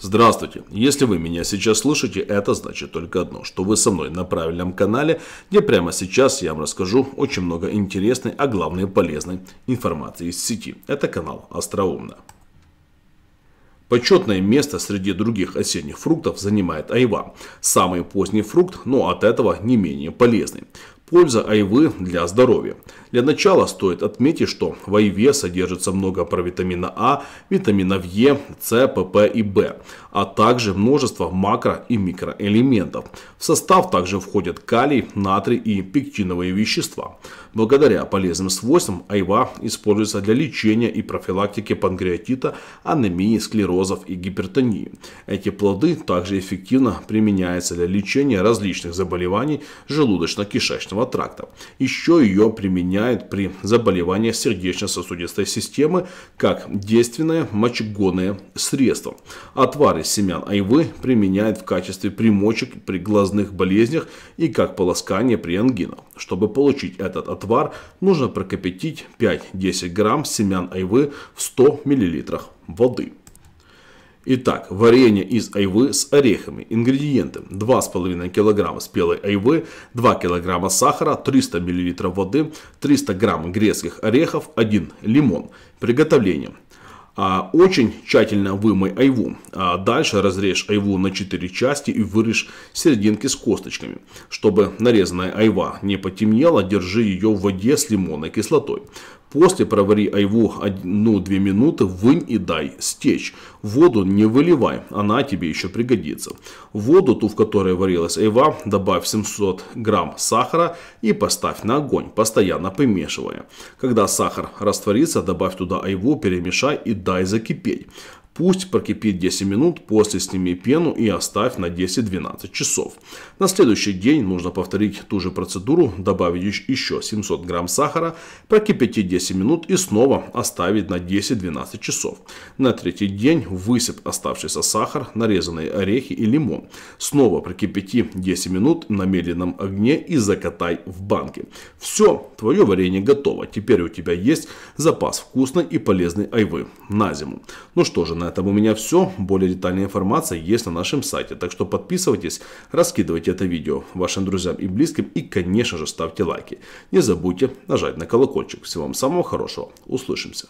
Здравствуйте! Если вы меня сейчас слышите, это значит только одно, что вы со мной на правильном канале, где прямо сейчас я вам расскажу очень много интересной, а главное полезной информации из сети. Это канал Остроумно. Почетное место среди других осенних фруктов занимает айва. Самый поздний фрукт, но от этого не менее полезный. Польза айвы для здоровья. Для начала стоит отметить, что в айве содержится много провитамина А, витаминов Е, С, ПП и В, а также множество макро- и микроэлементов. В состав также входят калий, натрий и пектиновые вещества. Благодаря полезным свойствам айва используется для лечения и профилактики панкреатита, анемии, склерозов и гипертонии. Эти плоды также эффективно применяются для лечения различных заболеваний желудочно-кишечного желудочно тракта. Еще ее применяют при заболеваниях сердечно-сосудистой системы как действенное мочегонное средство. Отвар из семян айвы применяют в качестве примочек при глазных болезнях и как полоскание при ангинах. Чтобы получить этот отвар, нужно прокипятить 5-10 грамм семян айвы в 100 мл воды. Итак, варенье из айвы с орехами. Ингредиенты. 2,5 кг спелой айвы, 2 кг сахара, 300 мл воды, 300 г грецких орехов, 1 лимон. Приготовление. А, очень тщательно вымой айву. А, дальше разрежь айву на 4 части и вырежь серединки с косточками. Чтобы нарезанная айва не потемнела, держи ее в воде с лимонной кислотой. После провари айву одну-две минуты, вынь и дай стечь. Воду не выливай, она тебе еще пригодится. Воду, ту в которой варилась айва, добавь 700 грамм сахара и поставь на огонь, постоянно помешивая. Когда сахар растворится, добавь туда айву, перемешай и дай закипеть. Пусть прокипит 10 минут, после сними пену и оставь на 10-12 часов. На следующий день нужно повторить ту же процедуру, добавить еще 700 грамм сахара, прокипяти 10 минут и снова оставить на 10-12 часов. На третий день высыпь оставшийся сахар, нарезанные орехи и лимон. Снова прокипяти 10 минут на медленном огне и закатай в банке. Все, твое варенье готово. Теперь у тебя есть запас вкусной и полезной айвы на зиму. Ну что же, на этом у меня все, более детальная информация есть на нашем сайте, так что подписывайтесь, раскидывайте это видео вашим друзьям и близким и, конечно же, ставьте лайки. Не забудьте нажать на колокольчик. Всего вам самого хорошего. Услышимся.